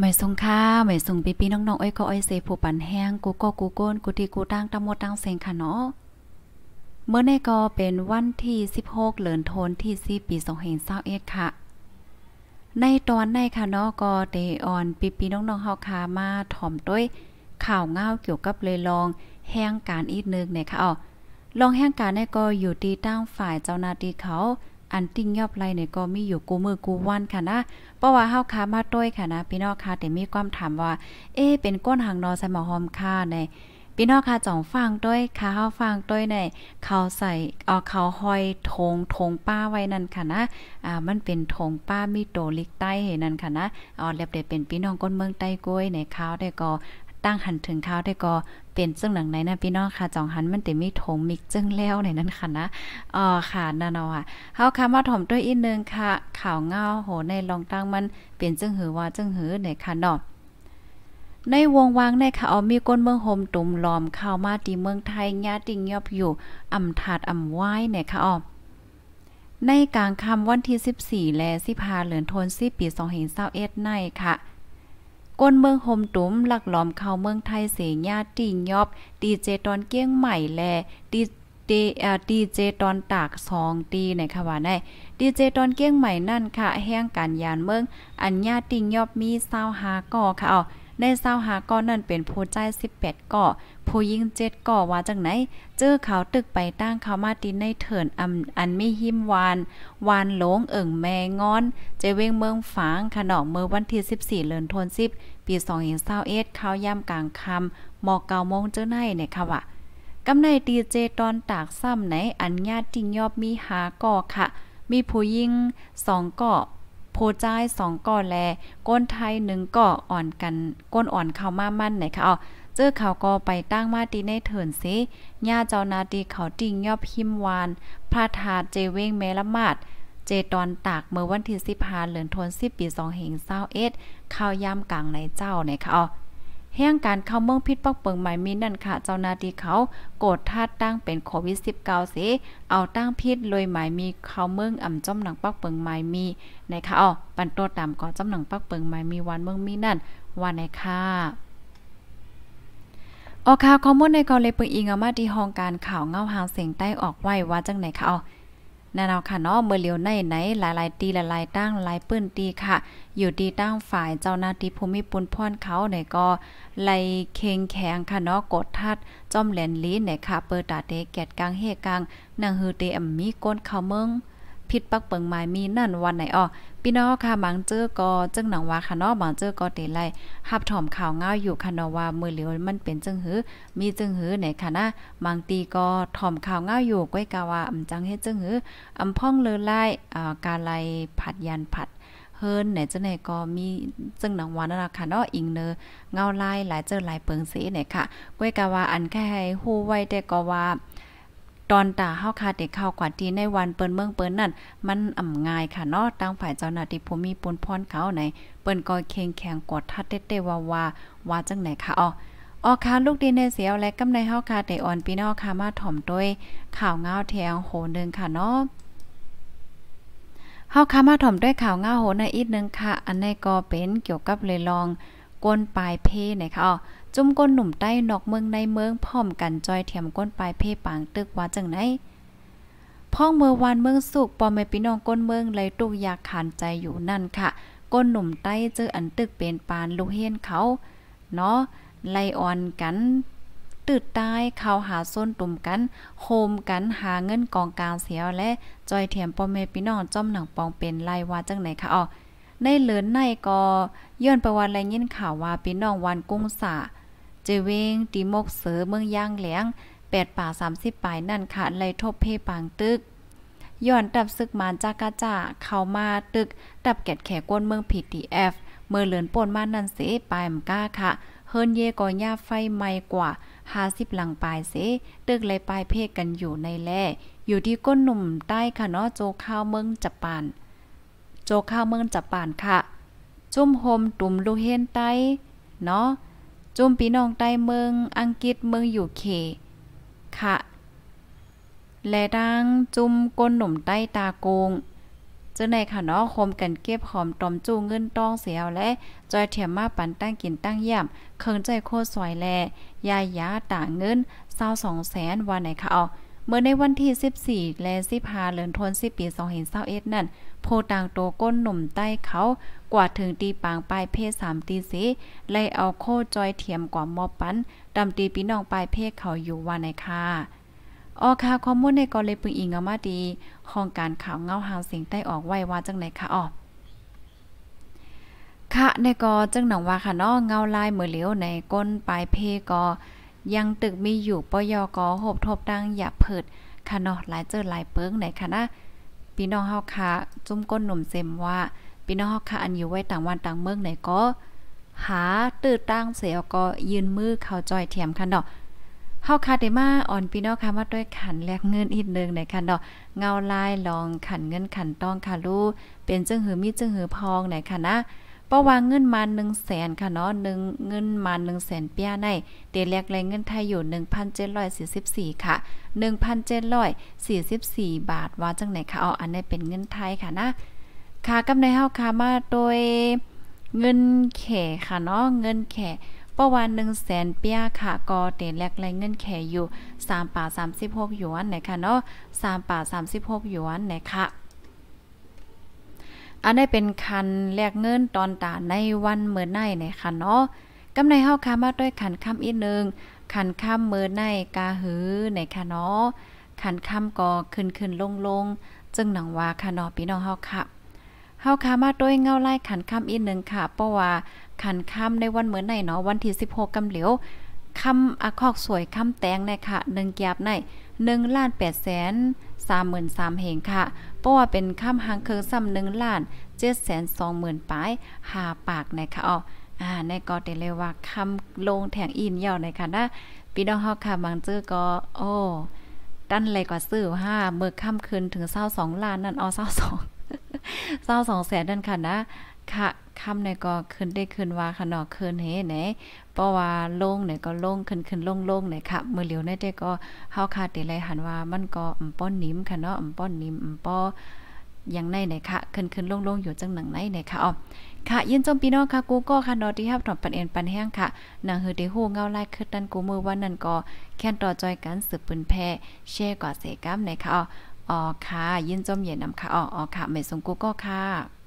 ไม่ทรงค่าไม่ทรงปีปีน้องๆอ้อยก็อ้อยเซผู้ปันแห้งกูก็กูโก้นกูที่กูตั้งตั้งหมดตั้งเซงค่ะเนาะ เมื่อในก็เป็นวันที่16เหลือนโทนที่4ปี2021ค่ะ ในตอนในค่ะเนาะก็เตออนปีปีน้องๆเฮาคามาถ่อมด้วย ข่าวเงาเกี่ยวกับเลยลองแห้งการอีกนึงเนี่ยค่ะอ๋อลองแห้งการในก็อยู่ที่ตั้งฝ่ายเจ้าหน้าที่เขาอันติ้งยอบไรเนี่ยก็มีอยู่กูมือกูวันค่ะนะเพราะว่าเฮาค้ามาต้วยค่ะนะพี่น้องค่ะแต่มีความถามว่า เอ๊เป็นก้นหางนอใส่หมอหอมค่ะในพี่น้องค่ะจ่องฟังด้วยค่ะเฮาฟังด้วยในเขาใส่เอาเขาห้อยทงทงป้าไว้นั่นค่ะนะอ่ามันเป็นทงป้ามีโตลิกใต้เห็นนั่นค่ะนะอ๋อเรียบเด็ดเป็นพี่น้องก้นเมืองใต้กล้วยในเขาวได้ก็ตั้งหันถึงข้าวได้ก็เป็นซึ่งหลังไหนนะพี่น้องค่ะจองหันมันแต่มีถมมิกจึงแล้วในนั้นค่ะนะอ๋อค่ะนั่นเอาอ่ะเฮาค่ะมาถมด้วยอีกนึงค่ะ ข่าวเงาโหในลองตั้ง มันเป็นจึงหือว่าจึงหือในค่ะ เนาะในวงวางในค่ะเอามีก้นเมืองโฮมตุ่มล้อมเข้ามาที่เมืองไทยญาติยอบอยู่อำถาดอำไหว้เนี่ยค่ะอ๋อในกลางค่ำวันที่14 และ15เหลือนทน10ปี2521ในค่ะก้นเมืองโฮมตุ้มหลักหลอมเข้าเมืองไทยเสียญาติยอบดีเจตอนเกี้ยงใหม่แลดีดีเอ่อดีเจตอนตากสองตีในค่ะว่าได้ดีเจตอนเกี้ยงใหม่นั่นค่ะ แห้งการยานเมืองอัญญาติงยอบมี25ก่อค่ะเอาในเศร้าหาก้อนั่นเป็นผู้ใจ18 ก่อผู้ยิงเจ็ดก่อว่าจังไหนเจอเขาตึกไปตั้งเขามาตีในเถินอัอันมีหิมวานวานหลงเอิ่งแมงอนเจเวงเมืองฝางขนอกเมื่อวันที่ 14เดือนธันวาคมปี2021เขาย่ำกลางคำหมอกเกาโมงเจอในเนี่ยค่ะว่ากำในดีเจตอนตากซ้ำไหนอันญาติจิงยอบมีหาก่อค่ะ มีผู้ยิงสองก่อผู้จ่ายสองก่อแล ก้นไทยหนึ่งก่ออ่อนกันก้นอ่อนเข้ามามั่นไหนคะอ๋อเจอเขาก็ไปตั้งมาตีในเถินสิญ้าเจ้านาตีเขาริงยอบพิมวาน พระธาตุเจเวงเมละมาดเจตอนตากเมื่อวันที่สิบห้าเหลือนทนสิบปีสองเหงเศร้าเอ็ดข้าวยามกลางในเจ้าไหนคะอ๋อแห่งการเข้าเมืองพิษปอกเปิงหม่มีนั่นค่ะ เจ้าหน้าที่เขาโกดทาดตั้งเป็นโควิด -19 เสเอาตั้งพิษเลยหมายมีเข้าเมืองอ่ำจ้อมหนังปักเปิงหม่มีนะคะอ๋อปันตัวตามก่อจ้อมหนังปักเปิงหม่มีวันเมืองมีนั่นวันไหนค่ะออกข่าวข้อมูลในกอเลยเปิงอิงอามาที่ห้องการข่าวเงาหางเสียงใต้ออกไว้ว่าจังไหนค่ะอ๋อนั่นเอาค่ะเนาะเมื่อเลียวในไหน หลายหลายตีหลายหลายตั้งหลายปื้นตีค่ะ อยู่ดีตั้งฝ่ายเจ้าหน้าที่ภูมิปุนพ่อนเขาเนี่ยก็ ไล่เคงแข็งค่ะเนาะกดทัดจ้อมแหลนลีเนี่ยค่ะ เปิดตาเดแกดกลางเฮกลางนางฮือเตอมมีก้นเขาเมืองผิดปักเปิงหมายมีนั่นวันไหนอ้อพี่น้องค่ะบางเจอก็จึงหนังว่าค่ะเนาะบางเจอก็เตไล่หับถ่อมข่าวง้าวอยู่ ค่ะเนาะว่า มือเหลียวมันเป็นจึงหือ มีจึงหือไหนค่ะนะบางตีก็ถ่อมข่าวง้าวอยู่ก้อยกาว่าอำจังเฮ็ดจึงหืออำพ่องเลอไล่อ่าการไล่ผัดยันผัด เฮินไหนจะไหนก็มีจึงหนังวานนะค่ะเนาะอิงเนอเงาลายหลายเจอหลายเปิงเสไหนค่ะก้อยกาว่าอันแค่ให้ฮู้ไว้แต่ก็ว่าตอนตาเฮาคาเด็กเข้ากว่าที่ในวันเปิ้นเมืองเปิ้นนั่นมันอ่ำง่ายค่ะเนาะตั้งฝ่ายเจ้าหน้าที่ภูมิปุนพรเขาในเปิ้นก็เข่งแข็งกดทัดเต้ๆว่าว่าว่าจังไหนค่ะอ๋อออคาลูกดีในเสียว และกำในเฮาคาเตออนพี่น้องคามาถ่อมด้วยข่าวเงาแทงโหนึงค่ะเนาะเฮาคามาถ่อมด้วยข่าวเงาโหนอีกนึงค่ะ อันนี้ก็เป็นเกี่ยวกับเลยลองก้นปลายเพนะคะจุ่มก้นหนุ่มใต้นอกเมืองในเมืองพร้อมกันจอยเถียมก้นปลายเพ่ปางตึกว่าจังไหนพ้องเมื่อวานเมืองสุกปอมแม่พี่น้องก้นเมืองเลยตุกอยากขานใจอยู่นั่นค่ะ ก้นหนุ่มใต้เจออันตึกเป็นปานลูเฮียนเขาเนาะไลออนกันตืดตายเข้าหาส้นตุ่มกันโฮมกันหาเงินกองกลางเสียวและจอยเถียมปอมเมพี่น้องจ้อมหนังปองเป็นไล่ว่าจังไหนคะอ๋อในเลินในก็ย้อนประวัติแลยยินข่าวว่าพี่น้องวันกุ้งสาจเวงตีมกเสือเมืองย่างแหลงแปดป่าสามสิบปลายนั่นข่ดไลลทบเพปางตึกย้อนตับซึกมานจากาจาเข้ามาตึกตับแกดแขกก้นเมืองีดีเอฟเมื่อเหลือนป่นมานั่นเสปายมก้าค่ะ เฮินเยก่อย่าไฟไหม้กว่า 50 หลังปลายเสตึกเลยปลายเพกกันอยู่ในแลอยู่ที่ก้นหนุ่มใต้ค่ะเนาะโจข้าวเมืองจับปานโจข้าวเมืองจับปานค่ะ จุ่มโฮมตุ่มลูเฮนใต้เนาะจุ่มพี่น้องใต้เมืองอังกฤษเมืองอยู่เคค่ะ และดังจุ่มก้นหนุ่มใต้ตาโกงจังในค่ะเนาะคมกันเก็บหอมตอมจู้เงินตองเสียวและจอยเถียมมาปันตั้งกินตั้งย่ำเคิงใจโคตรสวยแลยายยาต่างเงิน22แสนวันไหนค่ะเอาเมื่อในวันที่ 14 และ15เดือนธันวาคมปี2เ2 1นั่นโพต่างโตก้นหนุ่มใต้เขา กว่าถึงตีปางปลายเพศ3ตีสีไล่เอาโคจอยเทียมกว่ามอปัน ดำตีพี่น้องปลายเพศเขาอยู่ว่าในคาะออค่ะข้อมูลในกรเลยปึงอิงเอามาดีของการข่าวเงาหางเสียงใต้ออกไว้ว่าจังไหนคะออค่ะในกอจังหนังว่าค่ะน้องเงาลายมือเหลียวในก้นปลายเพกอยังตึกมีอยู่ปยกหบทบดังอย่าเผิดค่ะเนาะหลายเจอหลายเปิ้งไหนค่ะนะพี่น้องเฮาค่ะจุ้มก้นหนุ่มเซมว่าพี่น้องเฮาค่ะอันอยู่ไว้ต่างวันต่างเมืองไหนก็ หาตื้อตั้งเสียก็ยืนมือเข้าจอยเทียมค่ะเนาะเฮาคาเดมาอ่อนพี่น้องค่ะมาด้วยขันแลกเงินอีกนึงในค่ะเนาะเงาลายลองขันเงินขันต้องค่ะลูกเป็นจึง หือมีจึง หือพองไหนค่ะนะปพราะว่าเงินมา1 0 0 0 0แสนค่ะเนาะหนึ่งเงินมา1 0 0 0 0แสนเปียในเตเลกแรงเงินไทยอยู่1,744ค่ะ1,744บาท ว่าจังไหนคะเอาอันนี้เป็นเงินไทยค่ะนะค่ะกำในเฮาค่ะมาโดยเงินแขค่ะเนาะเงินแขประวัน1 0 0 0 0แสนเปียค่ะก็เตแลกแรงเงินแขอยู่3ป่า36หยวนไหนค่ะเนาะ3ป่า36หยวนไหนค่ะอันได้เป็น คันแลกเงินตอนตาในวัน เมื่อไนในคันเนาะกำในเฮาค่ะมาด้วยขันค่ำอีกนึงขันค่ำเมื่อไนกาหือในค่ะเนาะขันค่ำก็ ขึ้นขึ้นลงลงจึงหนังว่าค่ะเนาะพี่น้องเฮาค่ะเฮาค่ะมา ด้วยเงาไล่ขันค่ำอีกนึงค่ะเพราะว่าขันค่ำในวันเมื่อไนเนาะวันที่16กำเหลียวคำอคอกสวยคำแตงในค่ะ1แกบใน1ล้าน8แสนสามหมื่นสามแห่งค่ะ เพราะว่าเป็นข้ามหางเคิรงซ้ำหนึ่งล้านเจ็ดแสนสองหมื่นปลายหาปากนะคะอ๋ออ่า ในก็เดเลยว่าคำลงแถงอินยยาวนคคะนะพี่น้องเฮาค่ะ บางเจอก็โอ้ ดันเลยกว่าซื้อห้า เมื่อค่ำคืนถึงเศร้าสองล้านนั่นอ๋อเศร้าสอง เศร้าสองแสนนั่นค่ะนะค่ะคำในก็ขึ้นได้ขึ้นว่าขนอกขึ้นเฮไหนเพราะว่าลงไหนก็ลงขึ้นขึ้นลงลงไหนค่ะมือเหลียวในได้ก็เฮาคาดติไลหันว่ามันก็อำป้อนนิ่มค่ะเนาะอำป้อนนิ่มอำป้ออย่างในไหนค่ะขึ้นขึ้นลงลงอยู่จังหนังไหนไหนค่ะอ๋อค่ะยินจมพี่น้องค่ะกูก็ค่ะนอที่ฮับถอดปันเอ็นปันแห้งค่ะหนังเฮอดีฮู้เงาไล่ขึ้นดันกูมือวันนั่นก็แค่นต่อจอยกันสืบปืนแพ้แช่กว่าเสกัมไหนค่ะอ๋อค่ะยินจมเย็นนำค่ะอ๋อค่ะไม่สงกูก็ค่ะ